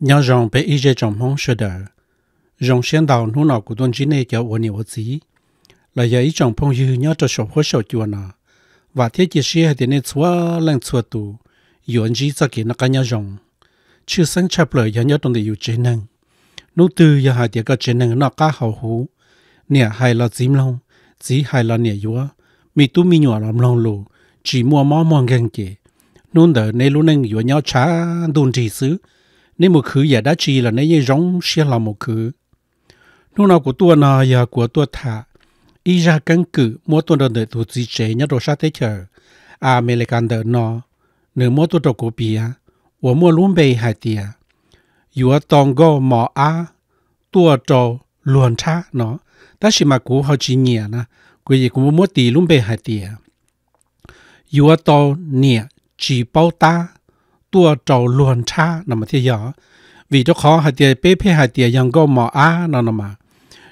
Nhà rằng bị ý chế trong mong sơ đờ rằng xem đào nô nào của tuần chỉ này cho ổn nhiều gì là giờ ý trong phong dư nhớ cho sổ hỗ sổ chùa nào và thế chỉ xe hay tiền chúa lên chúa tù yến chỉ cho kỹ nó cả nhớ rằng chưa sáng chập lời nhớ trong địa yêu chế năng nô tư giờ hai tiền cái chế năng nó cả hậu hữu nè hai là zim long chỉ hai là nè yếu mi tu mi nhỏ làm lòng lù chỉ mua mò mòn gần kề nôn đỡ nè luôn nâng yếu nhau chả đồn chỉ xứ nè một khứ giả đã chỉ là nè dây rong xia là một khứ nô nào của tua nào giờ của tua thả ý ra căn cứ mua tua đợt đợi tu chỉ chế nhau đồ sát thế chờ à mê lê can đỡ nó nửa mua tua đồ cổ bìa 我 mua luôn bề hải tiề yếu tòng go mò a, tua trò luồn cha nó 但是嘛，古好几年呢，古也古没地龙被海地，有到年 chỉ bao ta tua trầu luồn cha nằm thế giờ vì cho khó hạt tiền bé bé hạt tiền yang có mò á nó nằm mà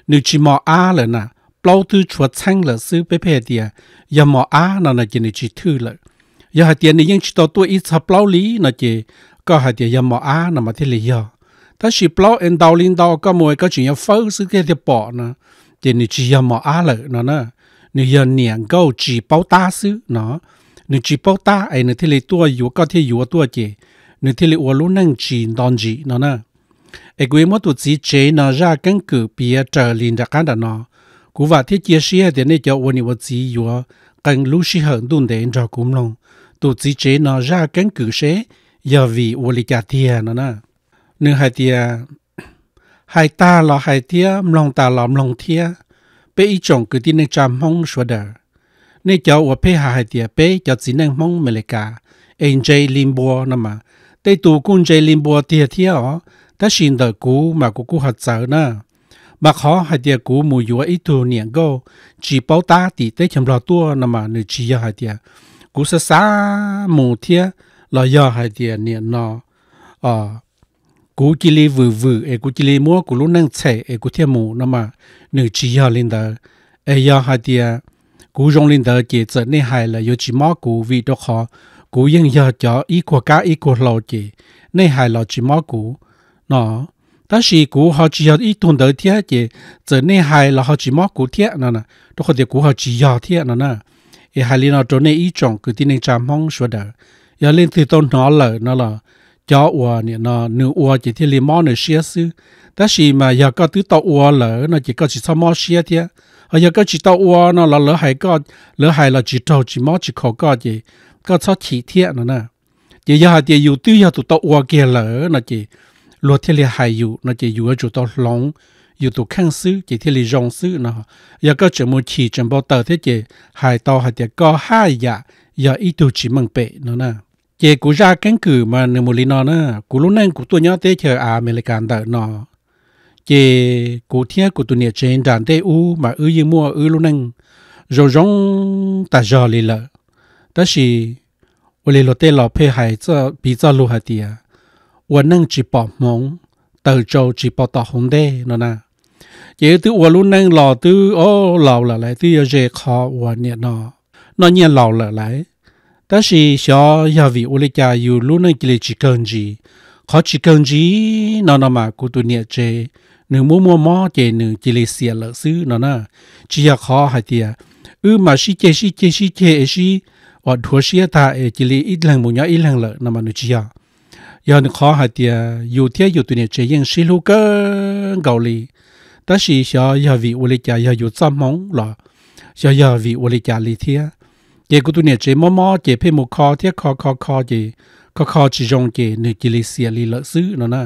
nếu chỉ mò á là nè bao tư chua chăng là sư bé bé hạt tiền yang mỏ á nó là chỉ nếu chỉ thư là giờ hạt tiền này ยัง chỉ tao tua ít hạt bao lý nó chỉ có hạt tiền yang mỏ á nằm mà thế lý giờ ta chỉ bao em đào linh đào có mồi có chuyện yang phơi sư cái tiền bỏ nè thì nếu chỉ giờ mà á lợ nó nè nếu giờ niệm câu chỉ bao ta xứ nó nếu chỉ bao ta ấy nếu thì lấy tua yếu có thì yếu tua chỉ nếu thì lấy uo lú năng chỉ đòn chỉ nó nè ấy quê mất tụt chỉ chế nó ra căn cứ bia trở liền ra cái đó nó cú vợ thiết chia sẻ thì nên cho uo nhiều chỉ yếu cần lú sĩ hận đun để cho cũng lòng tụt chỉ chế nó ra căn cứ sẽ giờ vì uo lý cả thiệt nó nè nếu hai thiệt hai ta là hai tia lòng ta là lòng tia bé ý chồng cứ tin nên chăm mong sửa đờ nên cháu và bé hai tia bé cháu chỉ nên mong mẹ lệ cả anh chơi lim bùa nè mà tây tù cũng chơi lim bùa tia tia ó ta xin đợi cú mà cú cú hạt sợ nè mà khó hai tia cú mùi dùa ít tu niệm go chỉ bảo ta thì tây chăm lo tua nè mà nữ chỉ hai tia cú sẽ xa mù tia là do hai tia niệm nó ờ cú chỉ li vừa vừa e cú chỉ li mua cú lúc năng chạy e cú thiên mù nó mà nửa chỉ hà lên đó e ya hà tia cú rong lên đó chỉ trở nên hài là do chỉ mua cú vì đó khó cú yên ya cho ý của cá ý của lầu chỉ nên hài là chỉ mua cú nó ta chỉ cú họ chỉ ya ý tuần đó thiệt chỉ trở nên hài là họ chỉ mua cú thiệt nó nè đó có thể cú họ chỉ ya thiệt nó nè e hài lên nó trở nên ý trọng cứ tin nên chăm mong sửa đời, ya lên từ tôn nó lợ nó là cho ua nè nó nữ ua chỉ thi liền mò nữ xia sư ta chỉ mà giờ có tứ tàu ua lỡ nó chỉ có chỉ sao mò xia thế ở ờ, giờ có chỉ tàu ua nó là lỡ hay có lỡ hay là chỉ tàu chỉ mò chỉ khó có gì, có sao chỉ thiên nó nè chỉ giờ thì dù tư giờ tụ tàu ua kia lỡ nó chỉ luật thi liền hay dù nó chỉ dù ở chỗ tàu long, dù tụ khăn sư chỉ thi liền rong sư nó giờ có chỉ một chỉ chẳng bao tờ thế chỉ hay tàu hay thì có hai dạ giờ ít tụ chỉ mừng bệ nó nè chế cú ra căn cứ mà nếu một lý nó nữa cú lúc này cú tôi nhớ tới chờ à mình lại đợi nó chế cú thiết cú tôi nhớ trên đàn tế u mà ư gì mua ư lúc này rồi rong ta giờ lì lợ đó là ủa lì lợ tê lọ phê hải cho bị cho lù hạt tiệt ủa à. năng chỉ bỏ mong tờ châu chỉ bỏ tỏ hồng đê nó nà, chế từ ủa lúc này lọ từ ô lọ là lại từ giờ khó ủa nhẹ nó nó nhẹ lọ là lại 但是小亚 vị 我哋家有路呢，佢哋只耕地，佢只耕地，嗱嗱嘛，佢都捏住，你摸摸摸嘅，你佢哋寫歷史嗱嗱，只要佢係啲啊，嗯嘛，是嘅是嘅是嘅是，我妥協他，誒佢哋一兩冇嘢一兩啦，嗱嘛，你只要，要你佢係啲啊，有啲有啲捏住，用細路更夠力，但是小亞 vị 我哋家又有雜毛啦，小亞 vị 我哋家裏啲啊。chế của tôi nè chế mò mò chế phê một kho thiết kho kho kho chế kho kho chỉ dùng chế nửa chỉ lì xìa lì lợn xứ nó nè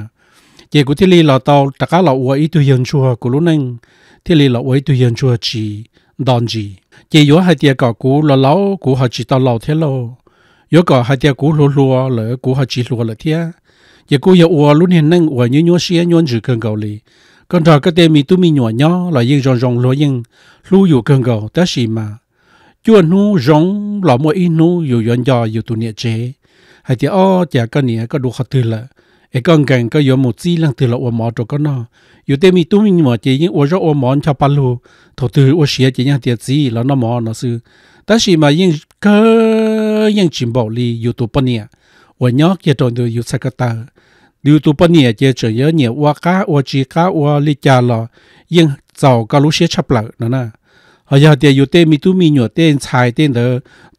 chế của thiết lì lò tàu tất cả là uo ít tôi hiện chùa của lúc nâng thiết lì là uo ít tôi hiện chùa chỉ đòn gì chế yếu hai tia cọ cú lò lão cú họ chỉ tàu lò thế lô yếu cọ hai tia cú lúa lúa lỡ cú họ chỉ lúa lỡ thiết chế cú yếu uo lúc hiện nâng uo như nhúa xía nhúa chữ cần cầu lì còn thọ cái tên mi tu mi nhỏ nhỏ là yên rong rong lúa yên lưu dụ cần cầu tất xì mà chúa nu rong lọ mua in nu dù yon dò dù tu nia chế hay thì ô chả con nia, có đủ khó từ là ai con gần có yon một chi lăng từ là ô mỏ cho con nó dù tên mi tu mình mà chỉ những ô rõ ô mỏ cho palu thổ từ ô xía chỉ những tiệt gì là nó mỏ nó sư ta chỉ mà những cơ những chim bảo li dù tụ bận niệm ô nhóc kia tròn từ dù sạc ta dù tụ bận niệm chỉ chỉ nhớ niệm ô cá ô chi cá ô li cha lọ nhưng giàu có lúc xía cha lại nữa nè 好像对有对米都米肉对菜对头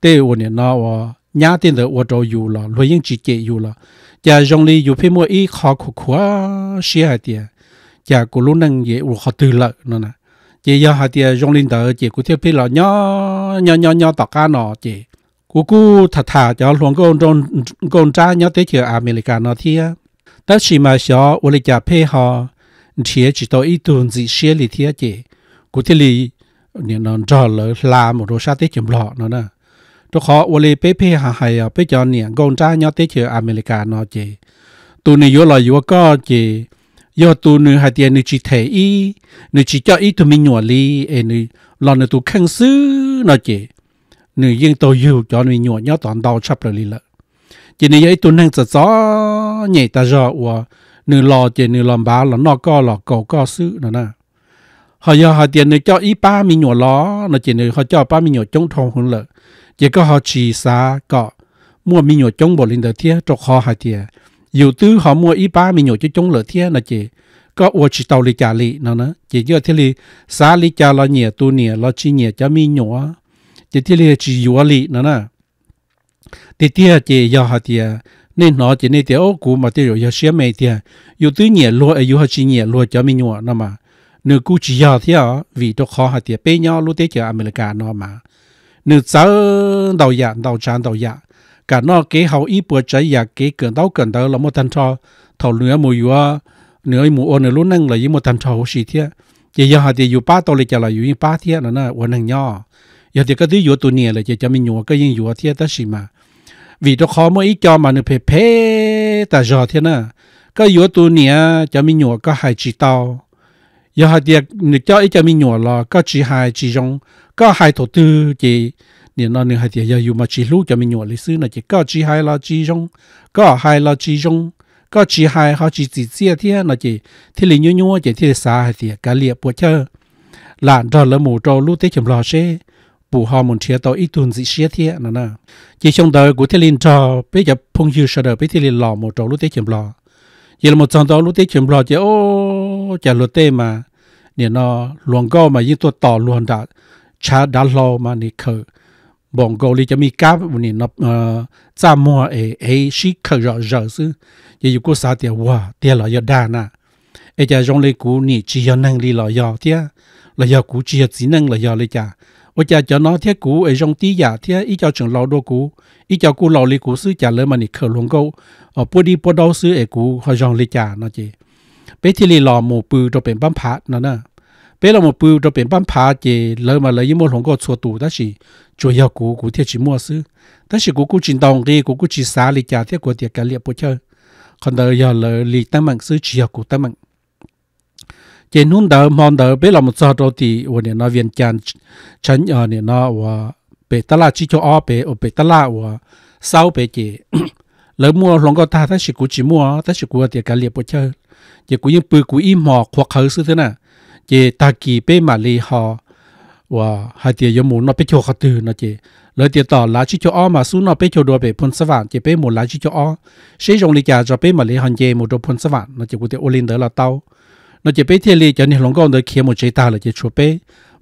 对我呢那我伢对头我都有了，录音机也有了，也用哩有片么一好苦苦啊，是还的，也古路能也我好对了，那呢，也要还的用哩头，也古天片了鸟鸟鸟鸟大家呢，也古古塔塔要乱讲讲讲渣鸟对起阿美利加那天，但是嘛小我哩家配合，贴起到一段子写里贴的，古天里。เนี่ยนอนจอดเลยลาหมดรสชาติเจ็บหลอดนั่นนะตัวขอวลีเป๊ะพี่หาหายไปจอนเนี่ยกงจ้ายอดเตเชออเมริกาเนาะเจตูนี่ยอลอยอยู่ก็เจยอตูนี่หาเตียนี่จีเทอีนี่จีเจาะอีตัวมีหนวดลีเอนี่หลอนนี่ตัวขังซื้อเนาะเจนี่ยิ่งโตอยู่จอนมีหนวดยอตอนดาวชับเลยลีละเจนี่ยอตัวนั่งจะจ้อเนี่ยตาจอวัวนี่รอเจนี่ลำบ้าหลอนนอกก็หลอกเก่าก็ซื้อเนาะนะ họ giờ họ tiền này cho ít ba mi nhỏ lo, nó chỉ này họ cho ba mi nhỏ chống thòng hơn lợ chỉ có họ chỉ xa có mua mi nhỏ chống bộ linh đầu thiên cho họ hai tiền dù tư họ mua ít ba mi nhỏ cho chống lợ thiên là chỉ có ua chỉ tàu lì trả lì nó nữa chỉ cho thiên lì xa lì trả lo nhẹ tu nhẹ lo chi nhẹ cho mi nhỏ chỉ thiên lì chỉ yếu lì nó nè thì thiên chỉ giờ họ tiền nên nó chỉ nên tiền ô cũ mà tiền rồi giờ xem mày tiền dù tư nhẹ lo ở dù họ chỉ nhẹ lo cho mi nhỏ nó mà nếu cứ chỉ giờ thì à vì tôi khó hạt tiền bây nhau lúc đấy chờ cả nó mà nếu sau đầu dạ đầu chán đầu dạ cả nó cái hậu ý bữa trái dạ cái cần đâu cần đâu là một thằng trò thầu nửa mùi vừa nửa mùi ôn nửa lúc năng là một thằng trò hồ sĩ thế chỉ giờ hạt tiền dù ba tôi lại trả là dù như ba thế nó là quên hàng nhỏ giờ thì cái thứ dù tôi nè là chỉ cho mình nhúa cái gì nhúa thế ta xí mà vì tôi khó mỗi cho mà nửa phê phê ta giờ thế nè cái dù tôi nè cho mình nhúa có hai chỉ tao 有下啲你叫一隻咪 nhỏ 咯，個只係只用個係頭 tư 嘅，你那你係啲又要咪只路嘅咪 nhỏ 嚟先啦，只個只係啦只用，個係啦只用，個只係好似自己啲那只，啲你 nhỏ nhỏ 嘅啲啥係啲，個列不出，懶到了冇到路啲咁老些。bù họ muốn chia tàu ít tuần dị xia thiệt nè nè chỉ trong đời của thiên linh trò bây giờ phong hiệu sợ đời bây thiên linh lò một trò lúc thế kiểm lò giờ một trong đó lúc tết chuyển lo chơi ô chả lúc tết mà nè nó luồng go mà những tôi tỏ luồng đã cha đã lo mà nè khờ bọn go thì cho mi cá nè nó ra ờ, mua ấy ấy xí khờ rõ rõ chứ giờ yêu cô sao tiền wow tiền là giờ đa nè ấy giờ trong lấy cú nè chỉ giờ năng đi là giờ tiền là giờ cú chỉ giờ chỉ năng là giờ lấy cha. 我家叫那天古诶用低呀，天一叫成老多古，一叫古老的古是家人嘛你可龙沟，哦不离不到是诶古和用的家那些，别提哩老母不都变半爬那呢，别老母不都变半爬的，人嘛人一摸龙沟错度，但是主要古古天是么事，但是古古进当的古古去啥哩家天古天干裂不巧，看到要了哩单门是只要古单门。chỉ nôn đỡ mòn đỡ bây là một số đầu thì ở nè nó viên chăn chăn ở nè nó và bể tơ la chỉ cho ở bể ở bể tơ la và sau bể chỉ lỡ mua lòng có ta ta chỉ cú chỉ mua ta chỉ cú thì cả liệp bộ chơi chỉ cú những bự cú im mò hoặc khởi sự thế nè chỉ ta kỳ bể mà lì họ và hai tiền yếm muốn nó bể cho khát từ nó chỉ lời tiền tỏ lá chỉ cho o mà xuống nó bê cho đồ bê phun sá vạn chỉ bê một lá chỉ cho o sử dụng lý giả cho bê mà lấy hàng dê một đồ phun sá vạn nó chỉ có thể ô lên đó là tao nó chỉ biết thiền li cho nên lòng con đời kia một chế ta là chỉ chúa bé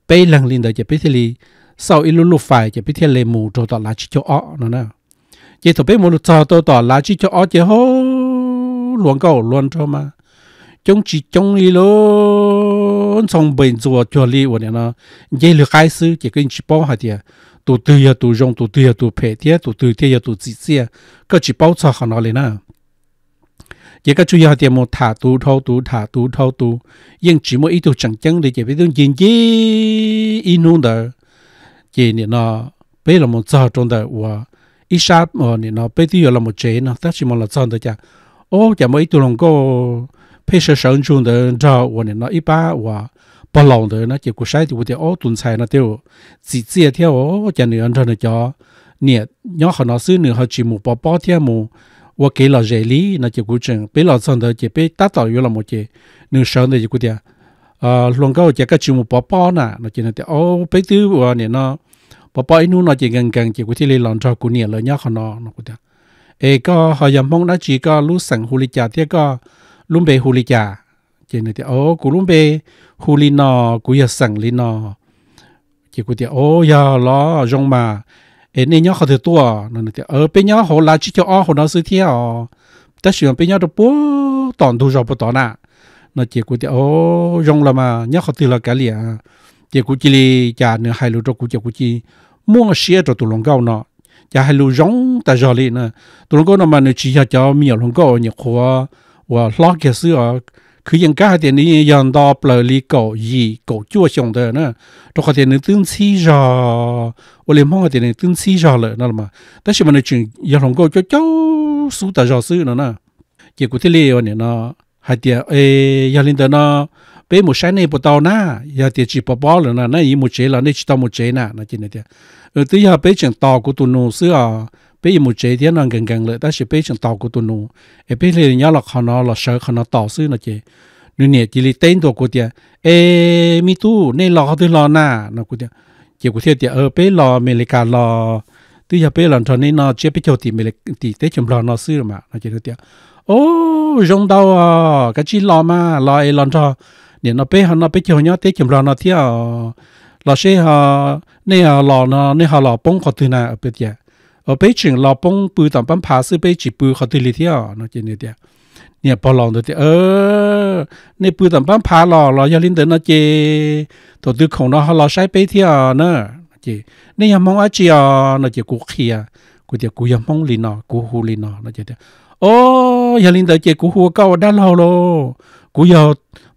bé lần linh đời chỉ biết thiền li sau ít lúc lúc phải chỉ biết thiền li mù rồi tọt lá chỉ cho ó nó nè chỉ thuộc bé một lúc sau tôi tọt lá chỉ cho ó chỉ hô luồng cầu luồng cho mà chúng chỉ chúng đi luôn xong bệnh rồi cho li vậy nó dễ lừa cái sư chỉ cần chỉ bảo hạt tiền tụ tư ya tụ rong tụ tư ya tụ phê tiền tụ tư tiền ya tụ chỉ tiền cái chỉ bảo cho họ nó lên nè 也个主要点么塔都偷都塔都偷都，因只么一度整整的这边都人一一弄的，这呢那被那么早中的我一下么呢那被丢那么窄呢，但是么了早的讲，哦，这么一度能够配合上中的照我呢那一把我。不老的那结果晒的我的哦，炖菜那掉，自己也跳哦，讲你按照那叫，你要和老师你和节目包包天么。我给了热力，那就古正，别老上头就别打造有了么就，能上的就古点，啊，龙高这个节目宝宝呢，那就那点哦，别丢我呢那，宝宝一弄那就刚刚就古天里浪潮古年了，伢看那那古点，哎个好像梦那几个路上狐狸家这个，龙背狐狸家，就那点哦，古龙背狐狸呢，古也上里呢，就古点哦呀啦，容嘛。em nên nhớ họ thì tua nên thì ở ờ, bên nhớ họ là chỉ cho ở họ nó sự thế họ ta sử bên nhớ được bố toàn thu rồi bố toàn à nó chỉ của thì ô rong mà nhớ họ thì là cái liền à. chỉ của chỉ là nửa hai lúa cho chỉ của chỉ mua xe cho tụi lòng cao nó chả hai lúa rong ta giờ liền nè tụi lòng cao nó mà chỉ cho cho miệng lòng cao nhiều khóa và lo cái sự คือยังก้าเดี๋ยวนี้ยันดอเปลือลีโกยีโกจั่วชงเดอนะตัวเขาเดี๋ยวนี้ตึ้งซีจอวันเลี้ยงมองเดี๋ยวนี้ตึ้งซีจอเลยนั่นแหละมาแต่ชิมันจึงยังหลงก็เจ้าสู้แต่จอซื้อนะนะเกี่ยวกับที่เลี้ยงเนี่ยนะหายเดี๋ยวเอ้ยาลินเดอนะเป็นหมูใช้ในปตอหน้ายาเดี๋ยวจีปอบอเลยนะนั่นอีหมูเจแล้วนี่จีตอหมูเจน่ะนะจีเนี่ยเดี๋ยวเออตัวยาเป็นจังตอกูตุนูเสื้อ bây giờ một chế thì nó gần gần lại ta sẽ bây chẳng tàu của tụi nó em bây giờ nhớ là họ nó là sợ họ nó tàu sư nó chế nên nè chỉ lấy tên tụi của tiền ê mi tu nên lò tôi lò nà nó của tiền chỉ của tiền tiền ở bây lò mình lấy cả lò tôi giờ bây lần thằng này nó chế bây giờ thì mình lấy thì tới chấm lò nó sư mà nó chế được tiền ô rong đau à cái chi lò mà lò ấy lần thằng nè nó bây giờ nó bây giờ nhớ tới chấm lò nó thì à. lò xe họ à, nè à, lò nó nè họ lò bông có từ nào bây giờ เ bên t r ê ง lò bông bự tầm bấm phá sư b ê อ chỉ b เ khó tư lý thế à ี ó c h น như t ี ế เนี่ยพอลองตัวเออในปืนต่ำั้นพาหล่อหล่อยาลินเดินนะเจ ตัวตึกของเราเราใช้ไปเที่ยวเนอะเจนี่ยังมองอาเจียนะเจกูเคลียกูเดียกูยังมองลินอกูฮูลินอนะเจเดียโอ้ยาลินเดินเจกูฮูเก้าด้านเราโลกูยาง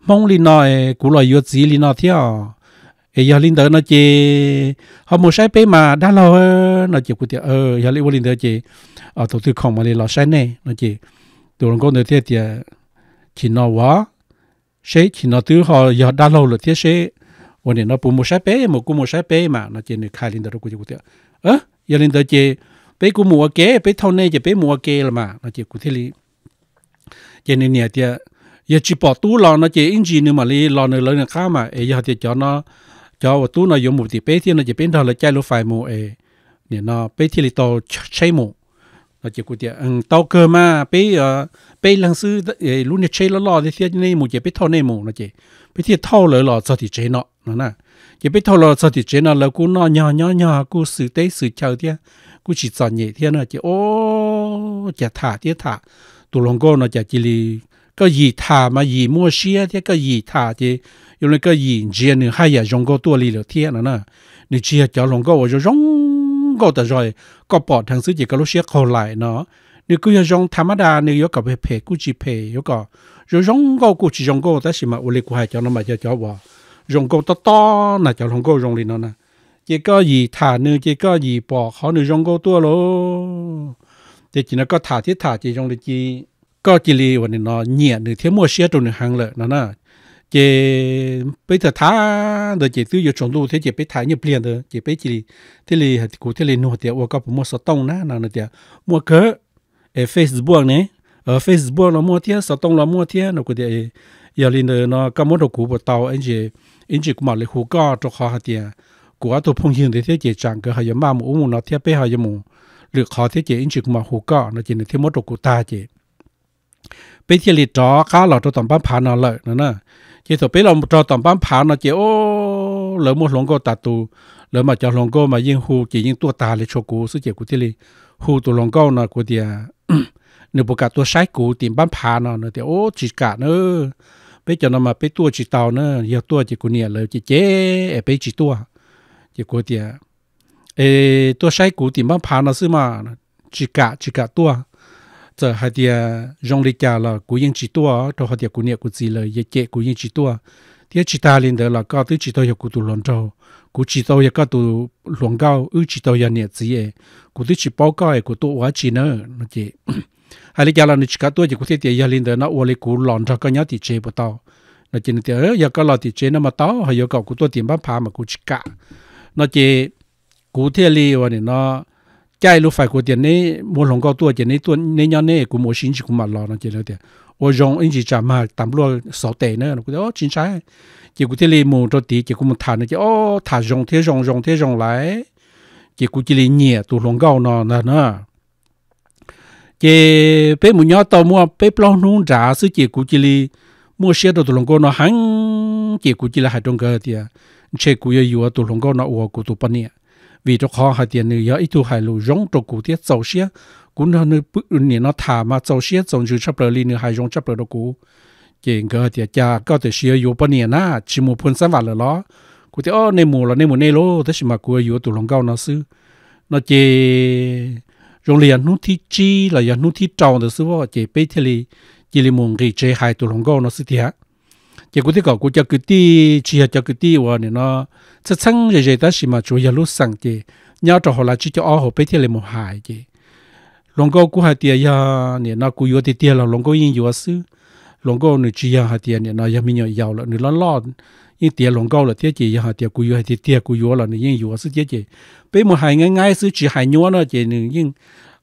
มองลินอกูลอยยศสีลินอเที่ยว thì giờ linh tới nó chỉ họ một sai bé mà đã lâu nó chỉ cụ thể ờ giờ linh linh tới chỉ ở tổ tư không mà linh lo sai này nó chỉ tụi nó có nơi thế thì chỉ nó quá sẽ chỉ nó tư họ giờ đã lâu rồi thế sẽ วันนี้เราปุ่มใช้เป้หมกูมใช้เป้มาเราเจนึกขายลินเดอร์กูจะกูเตะเอออย่าลินเดอร์เจไปกูมัวเก๋ไปเท่าเน่จะไปมัวเก๋ละมาเราเจกูที่ลีเจนเนี่ยเตียอย่าจีปอตู้รอเราเจอินจีนึงมาลีรอเนื้อเลยนะข้ามาเออย่าเตียจอเนาะ cho và tu nó dùng một tí bé thì nó chỉ bên đó là chạy lô phải mù ấy nè nó bé thì là tàu chạy mù nó chỉ có tiệt ừ tàu cơ mà bé ờ, bé lần sư luôn là chạy lò lò thì thế này mù chỉ bé thâu này mù nó chỉ bé thì thâu lỡ lò sao thì chạy nó nó nè chỉ bé thâu lò sao thì chạy nó là cú nó nhỏ nhỏ nhỏ cú xử tế xử chào thế cú chỉ sợ nhẹ thế nó chỉ ô chả thả thế thả tụ lòng cô nó chả chỉ là cái gì thả mà gì mua xe thế cái gì thả chứ 有那个银钱呢，还也用过多里了天了呢。你只要叫龙哥，我就用过的 rồi，ก็ปอดทางซื้อจีก็รู้เสียเขาไหลเนาะนี่ก็ยังธรรมดานี่ยกกับเพกูจีเพยกก็ยังก็กูจียังก็แต่สิมาอุลิกูให้เจ้านั่นมาเจ้าเจ้าว่ายังก็ต่อต่อน่ะเจ้าลงก็ยังลีเนาะนะจีก็ยีถานึงจีก็ยีปอกเขาหนึ่งยังก็ตัวโลจีจีนั่นก็ถาที่ถาจียังลีจีก็จีลีวันนี้เนาะเนี่ยหนึ่งเที่ยวมั่วเสียตรงหนึ่งหางเลยนะนะ chị bây giờ thà rồi chị tiêu giờ chọn lúa thế chị bây thái nhập liền rồi chị bây chỉ thế li cụ thế li nô tiệt ô có mua sọt tông na nào nô tiệt mua cỡ ở Facebook này ở Facebook nó mua thiệt sọt tông nó mua thiệt nó cụ tiệt giờ li nó có mua đồ cũ bộ tàu anh chị anh chị cũng mà lấy hồ cá cho họ hạt tiệt cụ ở tổ phong hiền thế chị chẳng cái hay mà mua mua nó thiệt bây hay mua lựa họ thế chị anh chị cũng mà hồ cá nó chỉ là thế mua đồ cũ ta chị bây giờ li đó cá là đồ tầm bán phá nó lợi nữa nè จีสปีเราจอต่อมั้มผาเนาะเจโอเหลือมุดหลงก็ตัดตูเหลือมาจอหลงก็มายิงหูจียิงตัวตาเลยโชกูสุเจกุติลีหูตัวหลงก็นาะกูเดียนึกประกาศตัวใช้กูตีมปั้มผานะเนาะเดียโอ้จิกะเนอไปจอนมาไปตัวจิตเตาเนอเยอะตัวจิกุเนียเลยจีเจเอไปจิตัวจีกูเดียเอตัวใช้กูตีมปั้มผานะซื้อมาจิกะจิกะตัว giờ hai tia rong lì cả là cú yên chỉ tua cho hai tia cú niệm cú gì là ye chế cú yên chỉ tua thì chỉ ta lên đó là có tứ chỉ tôi cú tu lon trâu cú chỉ tôi có tu luồng cao ư chỉ tôi ya niệm gì ấy cú tứ chỉ bao ấy cú tu quá chỉ nữa nó chỉ hai lì cả là nó chỉ cả tua chỉ cú thế tia lên đó nó ô lì cú lon trâu cái nhát thì chế bộ tao nó chỉ tia ơ ya có lo thì chế nó mà tao hay ya có cú tua tiền bắp phá mà cú chỉ cả nó chỉ cú thế li nó cái lúc phải của tiền này mua lòng cao tua tiền này tua này nhau này cũng mua xin chỉ cũng mặt lo nó chỉ nó tiền ô dùng anh chỉ trả mà tạm lo sáu tệ nữa nó cũng ô chính xác chỉ cũng thế này mua cho tí chỉ cũng một thà nữa chỉ ô thả dùng thế dùng dùng thế dùng lại chỉ cũng chỉ là nhẹ tụ lòng cao nó là nó chỉ bé mua nhau tàu mua bé plau nung trả sự chỉ cũng chỉ là mua xe đồ tụ lòng cao nó hăng chỉ cũng chỉ là hai trong cái tiền chỉ cũng yêu yêu tụ lòng cao nó ủa cũng tụ bận nhẹ vì cho khó hạt tiền nữa ít tu hai lù giống cho cụ tiết sâu xía cũng hơn nữa bự nè nó thả mà sâu xía giàu chữ chấp lời li nữa hai giống chấp lời đó cụ chuyện cơ thì cha có thể xía yếu bao nhiêu na chỉ một phần sáu vào là lo cụ tiết ô nên mù là nên mù nên lô thế mà cụ yếu tụ lòng cao nó sư nó chê rồi liền nút thi chi là giờ nút thi tròn được sư vợ chê bê thế li chỉ là mùng gì chê hai tụ lòng cao nó sư thiệt 结果这个国家各地、企业家各地话呢，那这厂业业但是嘛，主要路上的，要着好了，只叫二号白天来么害的。龙哥古海地呀，呢那古有的地了，龙哥因有事，龙哥呢只要海地呢，那也没有要了，你那老。因跌龙高了，跌起一下跌古月，跌跌古月了，你因有是跌起，被么还硬硬是只还弱了，这你因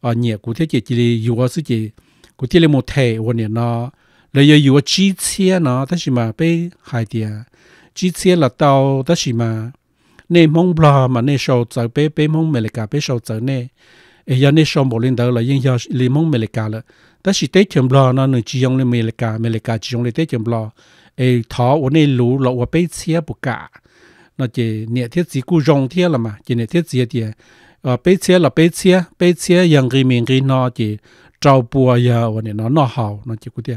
啊，热古跌起这里有是这古跌了么太我呢那你要有個 G 車呢，但是嘛被害啲，G 車落到，但是嘛你蒙啦嘛你受就被被蒙美利加被受就呢，誒有你受冇領導啦，應有你蒙美利加啦，但是啲全部呢你只用你美利加美利加只用你啲全部，誒頭我你路落我被車不加，那就你啲只顧用啲啦嘛，就你啲只啲。呃，被切了被切，被切，用人民币拿的，招不呀？我呢，拿拿好，那就个点。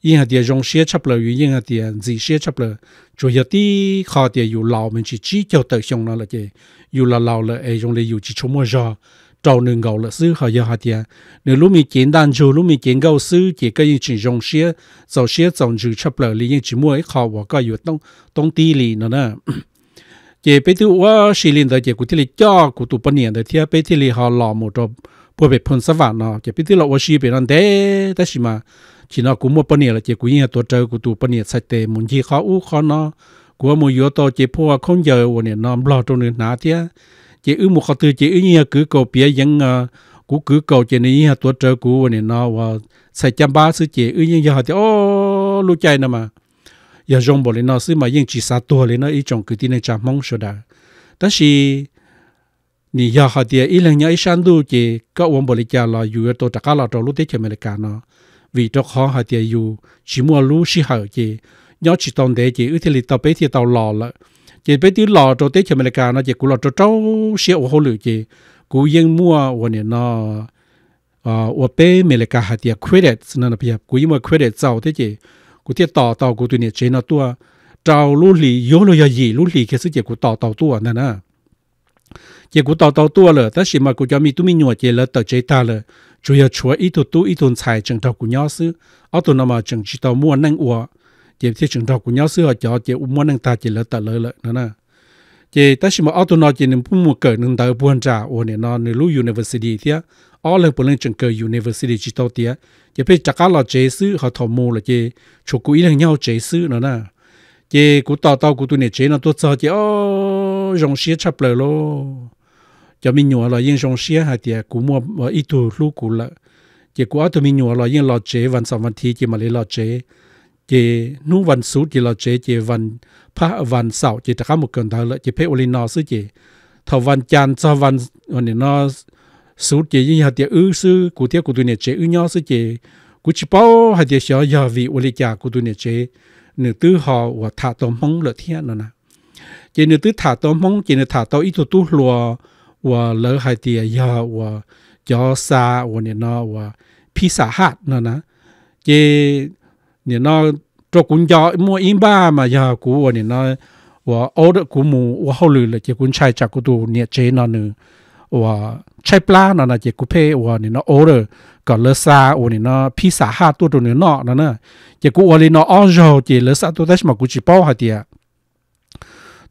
因下啲用些出嚟，因下啲字些出嚟，仲有啲下啲要老 mình chỉ chỉ cho tới xong là cái yêu là lão là ai dùng để yêu chỉ chúng mua ra trâu nương gạo là sư họ yêu hạ tiền nếu lúc mình kiến đàn chú lúc mình kiến gạo sư chỉ cái những dùng xe dầu xe dòng chữ chấp lời lý những chỉ mua ấy khó và cái yêu tông tông ti nữa nè chỉ bây giờ tôi xí lên tới chỉ cụ thể cho cụ tụ niên tới thì bây giờ là họ một trong 不被碰十万呢，就别的了，我是别人的，但是嘛，只那古么半年了，就古年多周古多半年才得门前好乌好呢，古么有到这破空有我呢，那老多人拿的，这有么好多这有年古搞别人啊，古古搞这呢多周古我呢那我才讲八十这有年也好的哦，路在那嘛，也容不了那是嘛，因只杀多了那一种古的那家忙说的，但是。你要好点，一两年一上路去，各往不里家了，有多大家了走路的前面来干了，为着好好点有，起码路是好去，要去当地去，有天里到白天到老了，这白天老走的前面来干了，这古老走早些我好了去，古应么我呢那。啊，我被美利加下啲 credit 那那邊，佢因為 credit 走啲嘢，佢啲ต่อต่อ佢對你錢那多，找路里有路要移路里，其實結果ต่อต่อ多那那。chỉ cũng tàu tàu tua rồi, tất chỉ mà cũng cho mi tu mi nhồi chỉ là tàu chế ta rồi, chủ yếu chúa ít tụ tu ít tụ xài chừng tàu của nhau sư, ở tụ nào mà chừng chỉ tàu mua năng uo, chỉ thì chừng tàu của nhau sư họ cho chỉ mua năng ta chỉ là tàu lợi lợi nữa nè, chỉ tất chỉ mà ở tụ nào chỉ nên mua cỡ nên tàu buôn trả uo này nó nên lưu university thì ở lên bên chừng cỡ university chỉ tàu tiệt, chỉ phải chắc là chế sư họ thọ mua là chỉ chủ cũ ít nhau chế sư nữa nè, chỉ cũng tàu tàu của tụi này chế nó tôi sợ chỉ ờ, rong xía chập lời luôn cho mình nhỏ là yên trong xia hạt thì cũng mua ít tu lu cũ là chỉ của tụi mình nhỏ là yên lo chế văn song văn thi chỉ mà lấy lo chế chỉ nu văn sú chỉ lo chế chỉ văn phá văn sảo chỉ tất cả một cần thờ lợi chỉ phê olin nó sư chỉ thọ văn chan cho văn văn nó sú chỉ như hạt thì ư sư cụ tiếc của tụi này chế ư nhau sư chỉ cụ chỉ bao hạt thì xóa giờ vì olin cha của tụi này chế nửa tư họ và thả tôm mong lợi thiên nữa nè chỉ nửa tư thả tôm mong chỉ nửa thả tôm ít tu tu lùa 我老海地要我叫啥我呢那我披萨哈那呢，这你那做工叫么一般嘛要古我呢那我 order 古母我后来了结婚拆家古都捏这那呢，我拆不啦那那结古配我呢那 order 搞了啥我呢那披萨哈多多呢那那呢，结果我呢那 order 这了啥多但是嘛估计包下的。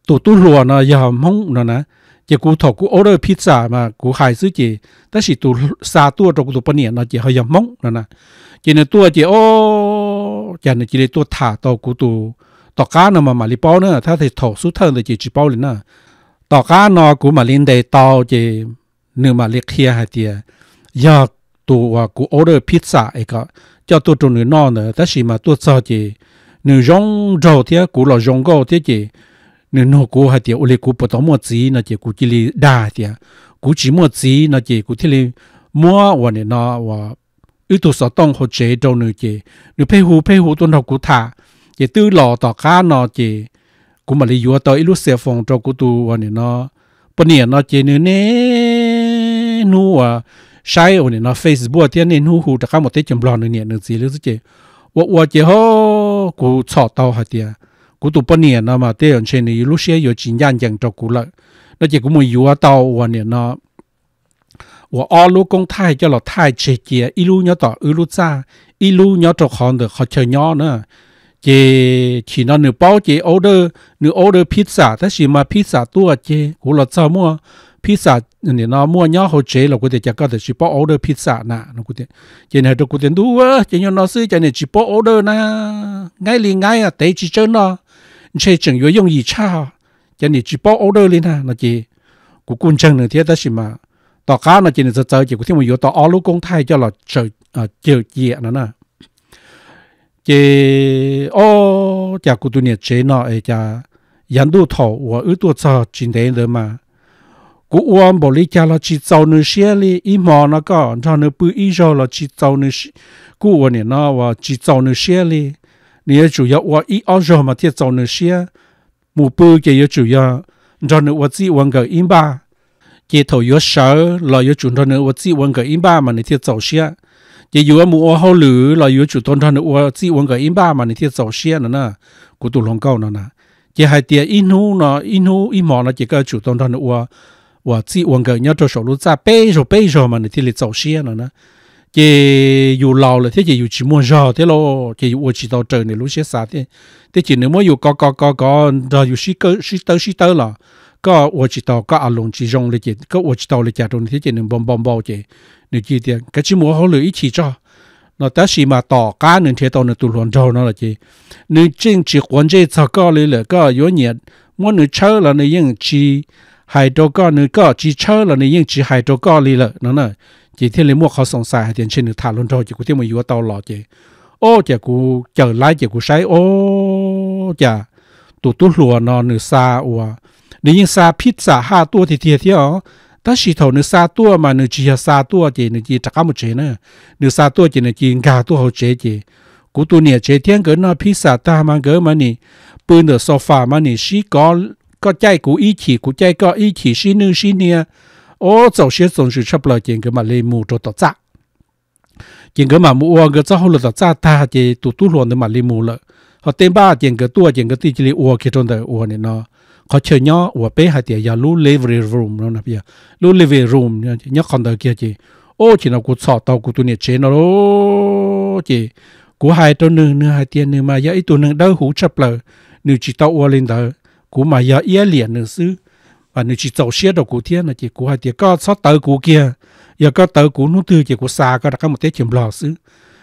ตัวตัวรัวนะยามมงนะนะ结果头过 order pizza 嘛，过还是结，但是都三多中都不念了，结好像懵了呢。结呢多结哦，结呢结呢多塔到古都到家呢嘛嘛里包呢，他是头数特的结只包里呢。到家呢古嘛领带到结，你嘛里开还的，要多啊古 order pizza 一个，叫多中的闹呢，但是嘛多早结，你用着的古老用过的结。นึ่งโนกูฮะเดียวอุลกูปตอมจีนาเจกูจิลีดาเดียกูจิมอจีนาเจกูที่ลมัววันเนี้นาว่าอุตสต้องหัเจดนึ่เจนึ่เพหูเพหูตัวนกูทาเจตื้อหล่อต่อก้านาเจกูมาลีอยู่ต่ออิลุเสียฟงตกูตัววันเนี้นาปนี่นาเจนึ่เนนัวใช่อันนี้นาเฟซบุ๊กเทียนเนนูหูตะข้ามเตจมบลอนนึ่เนี่ยนึ่งสีลุสเจว่าเจ้ฮกูชอบต่อฮะเดีย古都半年了嘛，对人群里有些有经验人照顾了，那结果没有啊到我呢呢，我二路公太叫了太直接，一路要到一路站，一路要做行的好吃鸟呢，这去那你包这 order 你 order pizza，但是嘛 pizza 多这，我了怎么 pizza 你那么鸟好吃了，我得加个的是包 order pizza 呐，那我得，现在都我得多啊，现在那是现在只包 order 呢，爱哩爱啊，得几针了。chế chừng vừa dùng gì cha cho nên chỉ bao order lên ha nó chỉ của quân chân nữa thế đó xí mà tỏ cá nó chỉ là giờ chỉ có thêm một yếu tỏ ở công thay cho là chờ chờ gì nữa nè chỉ ô chả của tu nhiệt chế nó ấy chả yàn đu thổ và ứ tua chờ chính thế nữa mà cú uom bỏ lý cha là chỉ tàu nữ xe li im mò nó có cho nữ bự ý rồi là chỉ tàu nữ cú uom này nó và chỉ tàu nữ xe li 你主要我一二十号嘛天早那些，目标也有主要，让你我自己玩个音吧。也头有少，来有主让你我自己玩个音吧嘛，你天早些。也有木我好路，来有主动让你我自己玩个音吧嘛，你天早些了呢，古都龙高了呢。也还点一努呢，一努一毛呢，这个主动让你我我自己玩个，你要做手路在背手背手嘛，你天里早些了呢。chỉ dù lâu là thế chỉ dù chỉ muốn giờ thế lo chỉ dù chỉ tàu trời này lúc xe xa thế thế chỉ nếu mà dù có có có có giờ dù xí cơ xí tơ xí tơ là có ở chỉ tàu có ăn lồng chỉ rong là chỉ có ở chỉ tàu là chả trong thế chỉ nên bom bom bao chỉ nếu chỉ tiền cái chỉ muốn họ lựa ít chỉ cho nó ta chỉ mà tỏ cá nên thế tàu nên tụi luôn cho nó là chỉ nếu chính chỉ quan chế sao có lấy là có yếu nhiệt muốn nếu chơi là nếu yên chỉ hai đô có nếu có chỉ chơi là nếu yên chỉ hai đô có lấy là nó này จีที่เลยมั่วเขาสงสัยเดียนเชนึกทานลนโทอจีกูที่มาอยู่ว่าตอล่อจีโอ้จีกูเจอไล่จีกูใช้โอ้จีตุตุหลัวนอนหนือซาอัวหรือย่งซาพิษซาห้าตัวทีเทียเที่ยวถ้าชีเทาหนื่งซาตัวมาหนื่งจีฮาซาตัวจีหนื่งจีตะก้ามุเจเนหนื่งซาตัวจีหนื่งจีกาตัวเขาเจจีกูตัวเนี่ยเจเทียงเกิดนอนพิษซาตามันเกิดมานี่ปืนเดือดโซฟามานี่ชี้ก้อนก็ใจกูอี้ฉี่กูใจก็อี้ฉี่ชี้นึ่งชี้เนี่ย ô dầu xe dòng sự chấp lời chuyện cái mà lên mù cho tỏ dạ chuyện cái mà mù cái cháu hậu là tỏ dạ ta chỉ tụ tụ luôn để mà lên mù lợ họ tên ba chuyện cái tua chuyện cái tí chỉ lên ô kia trong đời ô này nó họ chơi nhau ô bé hai tiệt giờ lú livery room nó nè bây giờ lú livery room nhớ còn đời kia chị ô chỉ là cuộc sọ tàu cuộc tụ nhiệt chế nó đó chị của hai tôi nương nương hai tiền nương mà giờ ít tụ nương đâu hú chấp lời nương chỉ tàu ô lên đời của mà giờ yết liền nương xứ và nếu chỉ tàu xe đầu cụ thiên là chỉ cụ hai tiệt có sáu tàu cụ kia giờ có tàu cụ nó từ chỉ cụ xa có đặt một tiết chìm lò xứ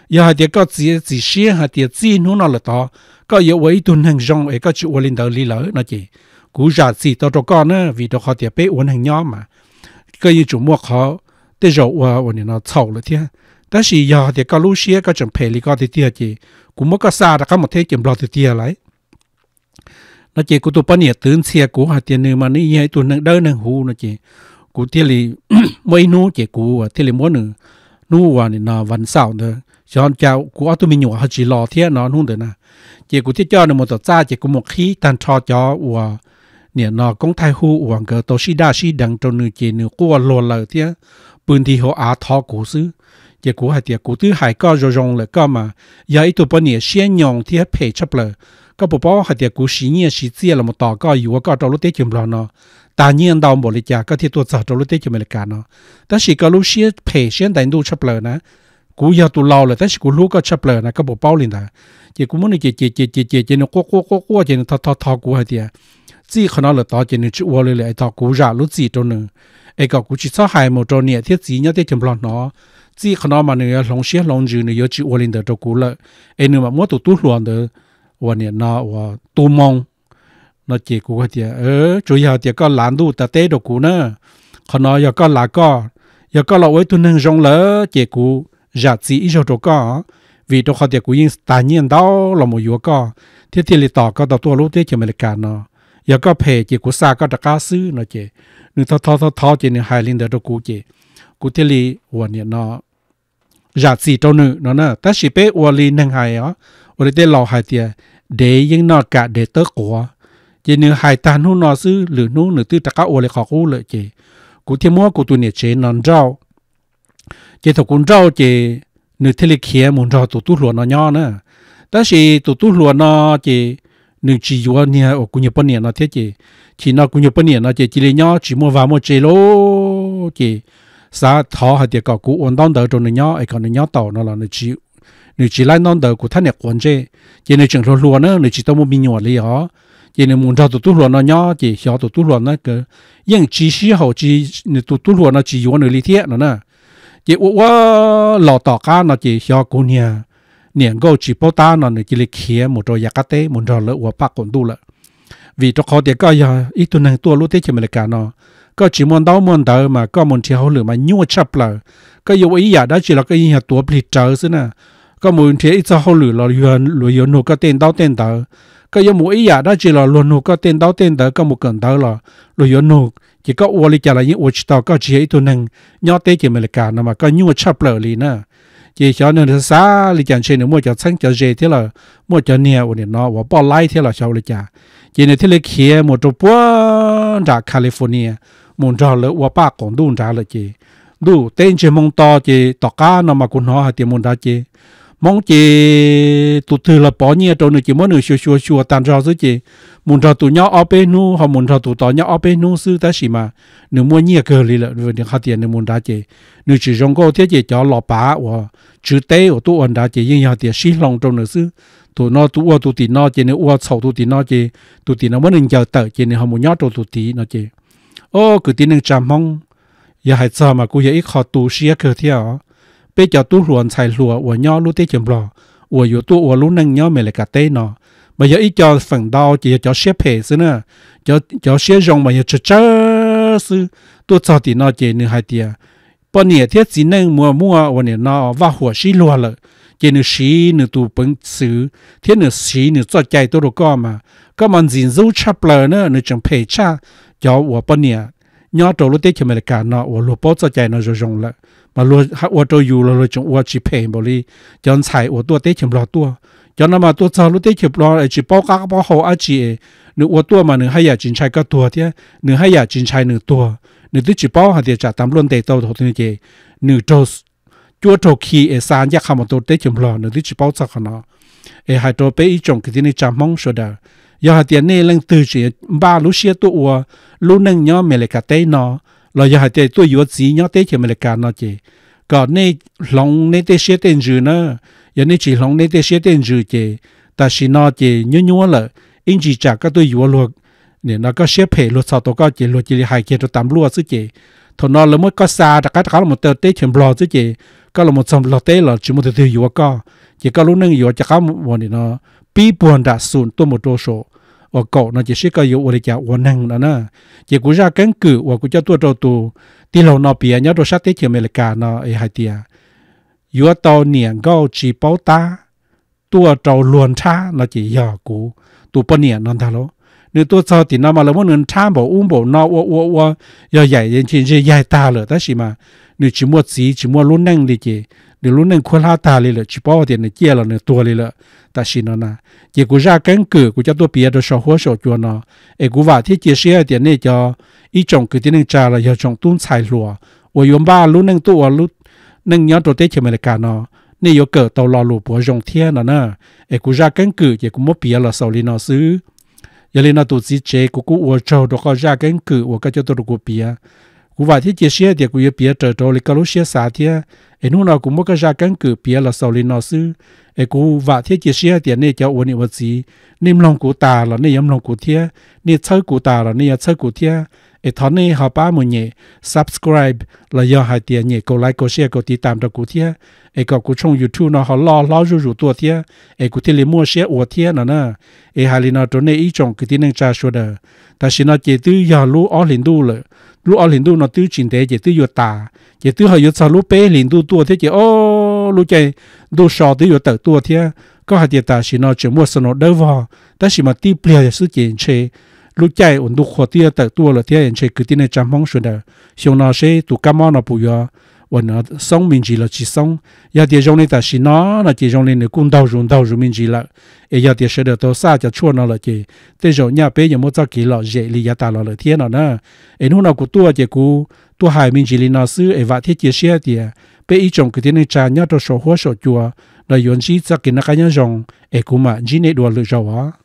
giờ hai tiệt có chỉ chỉ xe hai tiệt chỉ nó nó là to có giờ ấy tuần hàng rong ấy có chịu uốn lên đầu lì lợ nó chỉ cụ giả chỉ tàu cho con á vì tao họ tiệt bé uốn hàng nhỏ mà có như chủ mua họ tới rồi qua uốn nó sầu rồi thiên đó là giờ thì có lúc xe có chuẩn bị lý có thì tiệt chỉ cũng mới có xa đặt một tiết chìm lò thì tiệt lại nó chỉ cụ tụ bắn nhiệt tướng xe cụ hạt tiền nữa mà nó như tụ nâng đỡ nâng hù nó chỉ cụ tiền lì mấy nô chỉ cụ tiền lì muốn nữa nu và nó vẫn sao nữa cho chào cụ ở tụi mình nhỏ chỉ lo thế nó không được nè chỉ cụ thiết cho nó một tổ cha chỉ cụ một khí tan cho cho và nè nó cũng thay hù hoàng cờ tổ sĩ đa sĩ đằng trong nữ chỉ nữ cụ lo lờ bùn thì họ á thọ cụ xứ chỉ cụ hạt tiền cụ thứ hai có rồi rong là có mà giờ ít tụi bắn nhiệt xe nhong thế phải chấp lời ก็ปปอหัดเดียกูสีเนี่ยสีเจียละมต่อก็อยู่ว่าก็เราลุเตจิมเราเนาะตาเนี่ยดาวหมดเลยจ้าก็ที่ตัวจัดเราลุเตจิมเมริกาเนาะแต่สิก็รู้เชี่ยเพเชียนแต่ดูชับเลยนะกูอยากตัวเราเลยแต่สิกูรู้ก็ชับเลยนะก็ปปอลินนะเจกูมันเจเจเจเจเจเจเนาะกัวกัวกัวกัวเจเนาะทอทอทอกูหัดเดียจีขนาดเลยต่อเจเนาะชัวเลยเลยไอ้ทอกูจะรู้จีตัวหนึ่งไอ้ก็กูจีซ้อหายหมดตัวเนี่ยเทียจีเนี่ยเตจิมเราเนาะจีขนาดมันเนี่ยหลงเชี่ยหลงจืเนี่ยจีอวลินเดอร์ตัวกูเลยไอ้หนึ่งแบบมัวตัวตู้หลวนเดอร์我呢那我多梦，那结果个点，呃，主要点个难度在带着股呢，可能要个哪个，要个老外都能用了，结果日子一少着个，为着好点股因大年到了没有个，天天里打个到多路的就没得干了。要个赔结果啥个的家事那结，你他他他他结你还领得着股结，股这里我呢那。日子到呢，那呢，但是被我哩能害啊，我哩得老害的，để những nọ cả để tớ của chỉ nếu hai ta nu nọ sư lửa nu nửa tư ta cá ô lại khó cú lợi chỉ cú thiên mua cú tụi nè chế nón rau chế thầu cún rau chế nửa thế lịch khía muốn rau tụi tụi lúa nọ nhỏ nữa ta là tụi tụi lúa nọ chế nửa chỉ vua nè ô cụ nhập bên nè nọ thế chế, chỉ nọ cụ nhập bên nè nọ chế chỉ lấy nhỏ chỉ mô vào mô chế lô chế sa thọ hay tiệt cọ cú ổn đón đỡ rồi nửa nhỏ ai còn nửa nhỏ tàu nọ là nửa chỉ nếu chỉ lại non đầu của thanh nhạc quan chế chỉ nếu chẳng lo luôn nữa nếu chỉ tao muốn bình nhỏ lý họ chỉ nếu muốn cho tụi tôi luôn nó nhỏ chỉ hiểu tụi tôi luôn nó cứ, nhưng chỉ sĩ họ chỉ nếu tụi tôi luôn nó chỉ yếu nữa lý thiết nữa nè chỉ ủa lò tỏ cá nó chỉ hiểu cô nhà niệm gấu chỉ bao ta nó chỉ lý khía một trò giặc tế một trò lỡ ủa bạc còn tu lợ vì cho họ tiền coi giờ ít tuần này tua lúa tết chỉ mình cả nó có chỉ muốn đau muốn đỡ mà có muốn thiếu lửa mà nhua chập lợ có dụ ý giả đó chỉ là cái gì hạt tua bị trở ก็มูเทียอีจะเขาหรือเราเยือนหรือเยือนหนูก็เต้นเต้าเต้นเต๋อก็ยังมูอีอยากได้จีเราหลุนหนูก็เต้นเต้าเต้นเต๋อก็มูเกินเต๋อหรอหรือเยือนหนูจีก็อวลิจาระยิ่งอวชิตาก็เชียอีตัวหนึ่งยอดเตจิเมริกานะมาก็ยั่วชับเปล่าลีนะจีชาวเนื้อซาลิจันเชนมัวจะสั่งจะเจที่เรามัวจะเนี่ยวันนี้เนาะว่าป้อไล่ที่เราชาวลิจาจีเนี่ยที่เลเคียมัวตัวป้วนจากแคลิฟอร์เนียมุนจอเลยว่าป้าของดูนจ้าเลยจีดูเต้นเชมงตอจีต่อก้านมาคุณหอหาเตียมุนดาจี mong chị tụt thừa là bỏ nhia trâu nữa chỉ muốn nửa xua xua xua tàn rau dưới chị muốn rau tụ nhau ở bên nu họ muốn rau tụ tỏ nhau ở bên nu sư ta xì mà nửa mua nhia cơ lì là vừa được hạt tiền nửa muốn ra chị nửa chỉ rong cô thiết chị cho lọ bá và chữ tê của tụi ẩn ra chị nhưng hạt tiền xí lòng trâu nửa sư tụ nó tụ ua tụ tì nó chị nửa ua sầu tụ tì nó chị tụ tì nó muốn nâng chờ tờ chị nửa họ muốn nhau trâu tụ tì nó chị ô cứ tin nâng chạm mong giờ hãy sao mà cô giờ ít khó tu xí cơ theo bây giờ tu ruộng xài lùa của nhau lúa tết chậm lò của yếu tu của lúa nâng nhau mày lại cả tê nó bây giờ ít cho phần đau chỉ cho xếp hệ xứ nữa cho cho xếp rong bây giờ cho chớ xứ tu cho thì nó chỉ nửa hai tia bọn nhẹ thiết chỉ nâng mua mua của nhẹ nó và หัว xí lùa lợi chỉ nửa xí nửa tụ bưng xứ thiết nửa xí nửa cho chạy tu đồ co mà có món gì dấu chắp lờ nữa nửa chẳng phê cha cho của bọn nhẹ nhau trâu lúa tết chậm mày lại cả nó của lùa bó cho chạy nó rồi rong lợi มาลัวอวดอยู่เราเลยจงอวจีเพงบริย้อนใส่อวตัวเต้เข็มรอตัวย้อนมาตัวซาลุเต้เข็มรอไอจีปอกากป้อหัวไอจีหนึ่งอวตัวมาหนึ่งให้ยาจินชัยก็ตัวเทียหนึ่งให้ยาจินชัยหนึ่งตัวหนึ่งตัวจีปอหานเดียจะตามล้นเตะโตถกนี่เจหนึ่งโดสจัวโตคีเอซานยากษ์ขมันตัวเต้เข็มรอหนึ่งตัวจีป้อสักขนาเอไฮโตัวไปอีจงกิตินี่จามองสดายาเตียเน่เรื่องตื่นเสบ้าลูเชียตัวอวลูนึงย้อมเมลิกาเตยนอ là giờ hai tệ tôi yếu gì nhớ tết thì mình lại cả nó chị có nên lòng nên tết xe tên rùi nữa giờ nên chỉ lòng nên tết xe tên rùi chị ta chỉ nó chị nhớ nhớ là anh chỉ trả các tôi yếu luôn nên nó có xếp hệ luật sau tôi có chị luật chỉ hai kia tôi tạm luôn chứ chị thằng nó là mới có xa đặc cách khá là một tờ tết chìm lo chứ có là một sầm lo tết là chỉ một thứ yếu có chỉ có lúc nâng yếu chắc khá một này nó bi buồn đã sụn tôi một đồ số và cậu nó chỉ sẽ có yếu để chào ổn năng đó nè chỉ cũng ra căn cứ và cũng cho tôi đầu tu thì lâu nó bịa nhớ rồi sát tế chiều mình cả nó ấy hai tia yếu tàu niệm gạo chỉ bảo ta tua trâu luồn cha nó chỉ giờ cũ tu bao niệm nó thà lỗ nếu tôi cho thì nó mà là muốn tham bảo uống bảo nó ô ô ô giờ dạy đến chuyện gì dạy ta rồi ta chỉ mà nếu chỉ mua gì chỉ mua luôn năng đi chứ 你路能看他他里了，去包点的借了呢多里了，但是呢呢，结果让根据国家多别的少活少做呢，哎，古话ที่解释一点呢叫一种给点能炸了，一种东菜罗，我用吧路能多路能要多点前面的干呢。นี่ยเกิดตัวรอลูปัวจงเทียนนะนะเอกูรักกันกือเยกูมเปียละสอลีนอซื้อยาลีนอตุซีเจกูกูอวโจดก็รักกันกืออวก็จะตัวกูเปียกูว่าที่เจเชียเดียกูเยเปียเจอโตลิกาลุเชียสาเทีย ai e nu nào cũng mua cái giá cắn cử bia là sau lên nó sư ai cũng vạ thiết chỉ xe tiền này cho uốn vật gì niêm lòng của ta là niêm lòng của thiết niêm chơi của ta là niêm chơi của thiết ai e thằng này họ ba mình nhỉ subscribe là do hai tiền nhỉ cô like cô share cô tí tạm cho của thiết ai có của trong youtube nó họ lo lo rủ rủ tu thiết ai cũng thiết lấy mua share uốn thiết nữa nè ai e hai lên nó chỗ này ý chọn cái tí năng trà sữa đó ta xin nó chỉ tư giờ lú ó lên đu rồi lúc ở liền tu nó tiêu chuyển thế chỉ tiêu vừa tà chỉ tiêu hơi vừa sao lúc bé liền tu tua thế chỉ ô lúc chơi tu sò tiêu vừa tự tua thế có hạt tiền tà chỉ nó chỉ mua sano đâu vào ta chỉ mà tiêu bìa là sự kiện chơi lúc chơi ổn tu khó tiêu tự tua là thế chơi cứ tin này chăm mong xuống đời xong nó sẽ tu cam nó bùi 我那送民去了去送，也得让你但是那那得让你那公道人道人民去了，也要得舍得到啥就错那了去，得让人家别也莫着急了，热力也大了了天了呢，哎侬那古多结果多海民去里那是哎话天结些的，别一种个天那茶伢都少喝少多，那原始只给那个伢种，哎古嘛今年多了少啊。